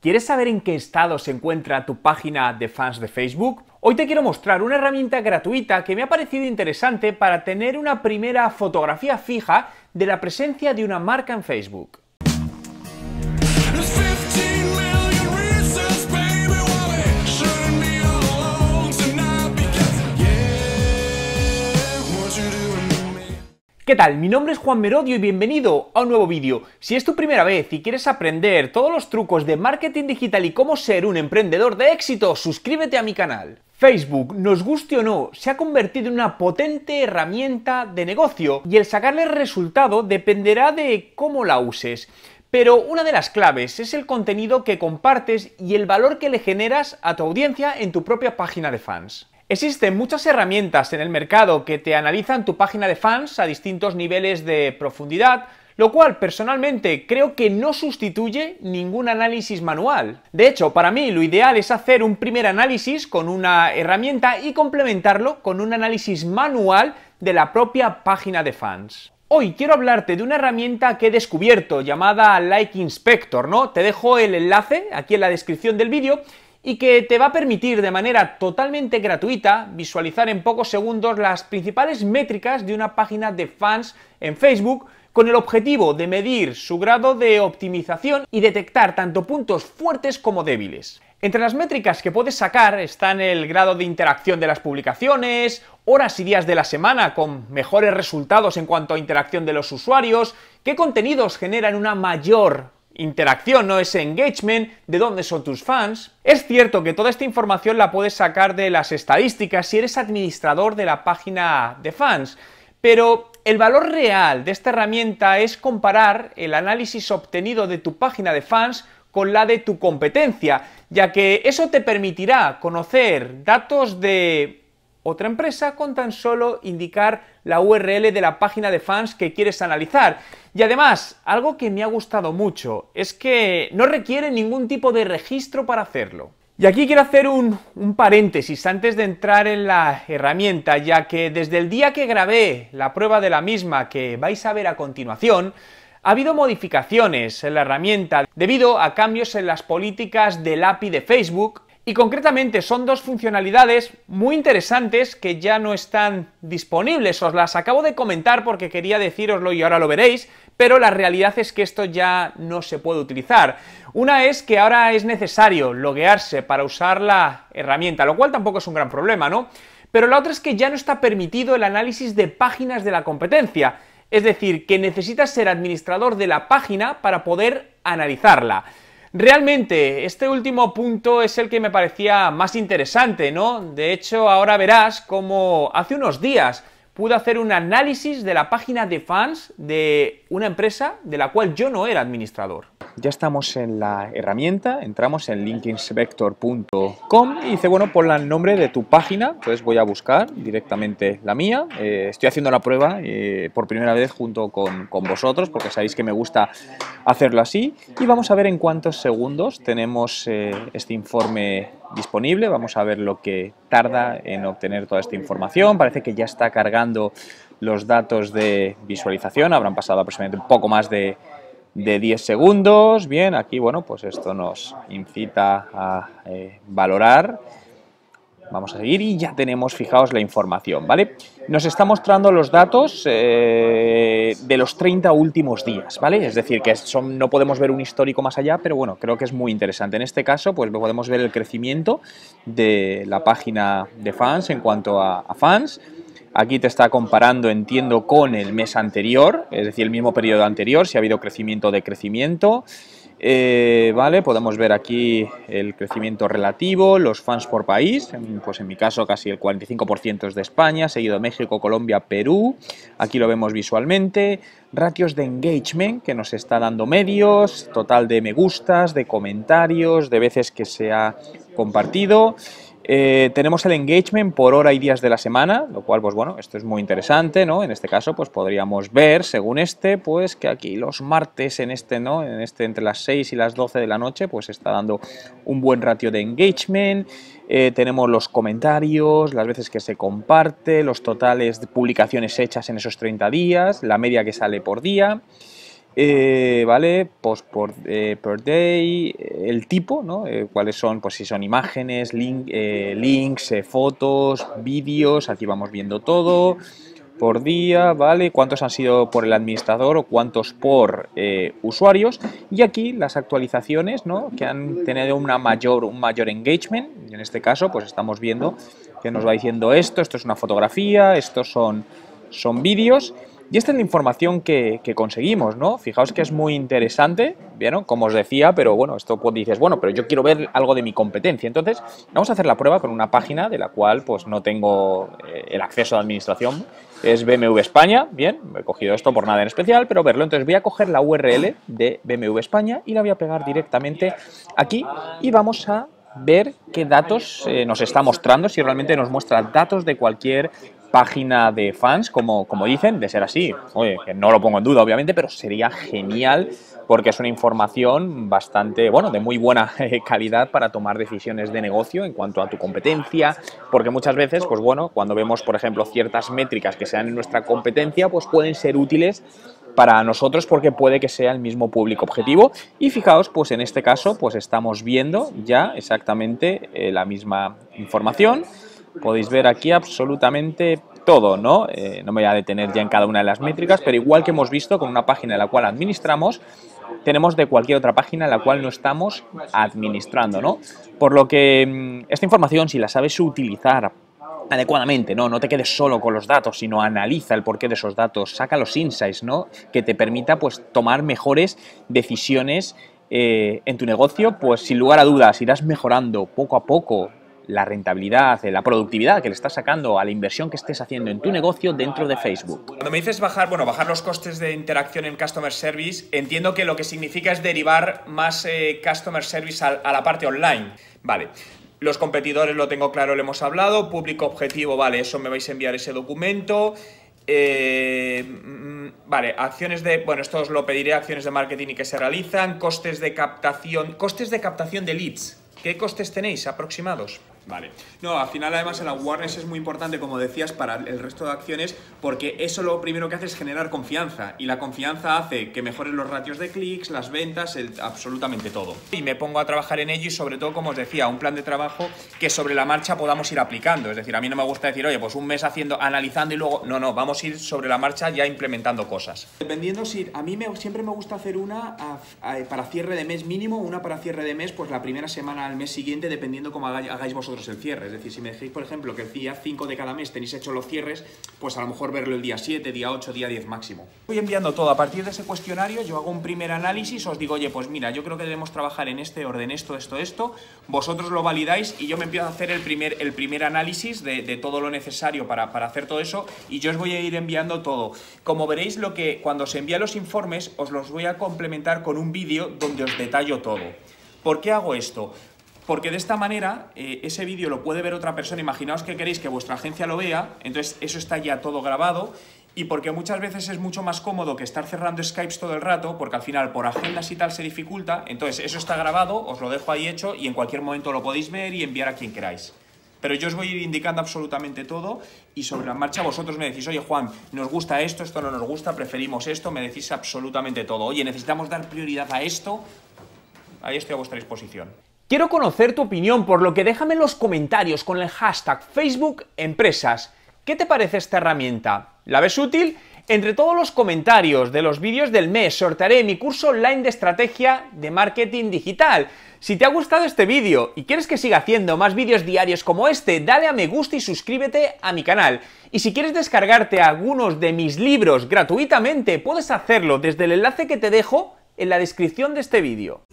¿Quieres saber en qué estado se encuentra tu página de fans de Facebook? Hoy te quiero mostrar una herramienta gratuita que me ha parecido interesante para tener una primera fotografía fija de la presencia de una marca en Facebook. ¿Qué tal? Mi nombre es Juan Merodio y bienvenido a un nuevo vídeo. Si es tu primera vez y quieres aprender todos los trucos de marketing digital y cómo ser un emprendedor de éxito, suscríbete a mi canal. Facebook, nos guste o no, se ha convertido en una potente herramienta de negocio y el sacarle resultado dependerá de cómo la uses. Pero una de las claves es el contenido que compartes y el valor que le generas a tu audiencia en tu propia página de fans. Existen muchas herramientas en el mercado que te analizan tu página de fans a distintos niveles de profundidad, lo cual personalmente creo que no sustituye ningún análisis manual. De hecho, para mí lo ideal es hacer un primer análisis con una herramienta y complementarlo con un análisis manual de la propia página de fans. Hoy quiero hablarte de una herramienta que he descubierto llamada Like Inspector, ¿no? Te dejo el enlace aquí en la descripción del vídeo y que te va a permitir de manera totalmente gratuita visualizar en pocos segundos las principales métricas de una página de fans en Facebook con el objetivo de medir su grado de optimización y detectar tanto puntos fuertes como débiles. Entre las métricas que puedes sacar están el grado de interacción de las publicaciones, horas y días de la semana con mejores resultados en cuanto a interacción de los usuarios, qué contenidos generan una mayor interacción, ¿no? Ese engagement, de dónde son tus fans. Es cierto que toda esta información la puedes sacar de las estadísticas si eres administrador de la página de fans, pero el valor real de esta herramienta es comparar el análisis obtenido de tu página de fans con la de tu competencia, ya que eso te permitirá conocer datos de otra empresa con tan solo indicar la URL de la página de fans que quieres analizar. Y además, algo que me ha gustado mucho es que no requiere ningún tipo de registro para hacerlo. Y aquí quiero hacer un, paréntesis antes de entrar en la herramienta, ya que desde el día que grabé la prueba de la misma que vais a ver a continuación, ha habido modificaciones en la herramienta debido a cambios en las políticas del API de Facebook y concretamente son dos funcionalidades muy interesantes que ya no están disponibles. Os las acabo de comentar porque quería decíroslo y ahora lo veréis, pero la realidad es que esto ya no se puede utilizar. Una es que ahora es necesario loguearse para usar la herramienta, lo cual tampoco es un gran problema, ¿no? Pero la otra es que ya no está permitido el análisis de páginas de la competencia. Es decir, que necesitas ser administrador de la página para poder analizarla. Realmente, este último punto es el que me parecía más interesante, ¿no? De hecho, ahora verás cómo hace unos días pude hacer un análisis de la página de fans de una empresa de la cual yo no era administrador ya estamos en la herramienta, entramos en Linkinspector.com y dice, bueno, ponle el nombre de tu página, entonces voy a buscar directamente la mía. Eh, estoy haciendo la prueba eh, por primera vez junto con, vosotros, porque sabéis que me gusta hacerlo así. Y vamos a ver en cuántos segundos tenemos eh, este informe disponible, vamos a ver lo que tarda en obtener toda esta información, parece que ya está cargando los datos de visualización, habrán pasado aproximadamente un poco más de de 10 segundos. Bien, aquí, bueno, pues esto nos incita a eh, valorar. Vamos a seguir y ya tenemos, fijaos, la información, ¿vale? Nos está mostrando los datos eh, de los 30 últimos días, ¿vale? Es decir, que son, no podemos ver un histórico más allá, pero bueno, creo que es muy interesante. En este caso, pues podemos ver el crecimiento de la página de fans en cuanto a fans, Aquí te está comparando, entiendo, con el mes anterior, es decir, el mismo periodo anterior, si ha habido crecimiento de crecimiento, eh, vale, podemos ver aquí el crecimiento relativo, los fans por país, pues en mi caso casi el 45% es de España, seguido México, Colombia, Perú, aquí lo vemos visualmente, ratios de engagement que nos está dando medios, total de me gustas, de comentarios, de veces que se ha compartido, eh, tenemos el engagement por hora y días de la semana, lo cual, pues bueno, esto es muy interesante, ¿no? En este caso, pues podríamos ver, según este, pues que aquí los martes en este, ¿no? En este entre las 6 y las 12 de la noche, pues está dando un buen ratio de engagement. Eh, tenemos los comentarios, las veces que se comparte, los totales de publicaciones hechas en esos 30 días, la media que sale por día. Eh, ¿vale? Post por, eh, per day, el tipo, ¿no? Eh, cuáles son, pues si son imágenes, links, fotos, vídeos, aquí vamos viendo todo por día, ¿vale? Cuántos han sido por el administrador o cuántos por usuarios. Y aquí las actualizaciones, ¿no? Que han tenido una mayor, un mayor engagement. en este caso, pues estamos viendo que nos va diciendo esto, esto es una fotografía, estos son, son vídeos. Y esta es la información que, conseguimos, ¿no? Fijaos que es muy interesante, ¿vieron? Como os decía, pero bueno, esto pues, dices, bueno, pero yo quiero ver algo de mi competencia. Entonces, vamos a hacer la prueba con una página de la cual pues no tengo eh, el acceso de administración. Es BMW España, bien, he cogido esto por nada en especial, pero verlo. Entonces voy a coger la URL de BMW España y la voy a pegar directamente aquí y vamos a ver qué datos eh, nos está mostrando, si realmente nos muestra datos de cualquier página de fans, como, como dicen, de ser así. Oye, que no lo pongo en duda, obviamente, pero sería genial porque es una información bastante, bueno, de muy buena calidad para tomar decisiones de negocio en cuanto a tu competencia, porque muchas veces, pues bueno, cuando vemos, por ejemplo, ciertas métricas que sean en nuestra competencia, pues pueden ser útiles para nosotros porque puede que sea el mismo público objetivo y fijaos pues en este caso pues estamos viendo ya exactamente eh, la misma información podéis ver aquí absolutamente todo, ¿no? Eh, no me voy a detener ya en cada una de las métricas, pero igual que hemos visto con una página en la cual administramos, tenemos de cualquier otra página en la cual no estamos administrando, ¿no? Por lo que mm, esta información, si la sabes utilizar adecuadamente, ¿no? No te quedes solo con los datos, sino analiza el porqué de esos datos, saca los insights, ¿no? Que te permita, pues, tomar mejores decisiones eh, en tu negocio, pues, sin lugar a dudas, irás mejorando poco a poco la rentabilidad, eh, la productividad que le estás sacando a la inversión que estés haciendo en tu negocio dentro de Facebook. Cuando me dices bajar, bueno, bajar los costes de interacción en Customer Service, entiendo que lo que significa es derivar más eh, Customer Service a, la parte online. Vale, los competidores lo tengo claro, lo hemos hablado. Público objetivo, vale, eso me vais a enviar ese documento. Eh, mm, vale, acciones de. Bueno, esto os lo pediré, acciones de marketing y que se realizan. Costes de captación. Costes de captación de leads. ¿Qué costes tenéis aproximados? Vale. No, al final además el awareness es muy importante, como decías, para el resto de acciones, porque eso lo primero que hace es generar confianza. Y la confianza hace que mejoren los ratios de clics, las ventas, absolutamente todo. Y me pongo a trabajar en ello y sobre todo, como os decía, un plan de trabajo que sobre la marcha podamos ir aplicando. Es decir, a mí no me gusta decir, oye, pues un mes haciendo, analizando y luego. No, no, vamos a ir sobre la marcha ya implementando cosas. Dependiendo si. A mí me, siempre me gusta hacer una para cierre de mes mínimo, una para cierre de mes, pues la primera semana al mes siguiente, dependiendo cómo hagáis vosotros el cierre. Es decir, si me decís, por ejemplo, que el día 5 de cada mes tenéis hecho los cierres, pues a lo mejor verlo el día 7, día 8, día 10 máximo. Voy enviando todo. A partir de ese cuestionario yo hago un primer análisis, os digo, oye, pues mira, yo creo que debemos trabajar en este orden, esto, esto, esto. Vosotros lo validáis y yo me empiezo a hacer el primer, el primer análisis de, todo lo necesario para, para hacer todo eso y yo os voy a ir enviando todo. Como veréis, lo que cuando se envía los informes os los voy a complementar con un vídeo donde os detallo todo. ¿Por qué hago esto? porque de esta manera eh, ese vídeo lo puede ver otra persona. Imaginaos que queréis que vuestra agencia lo vea, entonces eso está ya todo grabado y porque muchas veces es mucho más cómodo que estar cerrando Skype todo el rato, porque al final por agendas y tal se dificulta, entonces eso está grabado, os lo dejo ahí hecho y en cualquier momento lo podéis ver y enviar a quien queráis. Pero yo os voy a ir indicando absolutamente todo y sobre la marcha vosotros me decís, oye Juan, nos gusta esto, esto no nos gusta, preferimos esto, me decís absolutamente todo. Oye, necesitamos dar prioridad a esto, ahí estoy a vuestra disposición. Quiero conocer tu opinión, por lo que déjame en los comentarios con el hashtag Facebook Empresas. ¿Qué te parece esta herramienta? ¿La ves útil? Entre todos los comentarios de los vídeos del mes sortearé mi curso online de estrategia de marketing digital. Si te ha gustado este vídeo y quieres que siga haciendo más vídeos diarios como este, dale a me gusta y suscríbete a mi canal. Y si quieres descargarte algunos de mis libros gratuitamente, puedes hacerlo desde el enlace que te dejo en la descripción de este vídeo.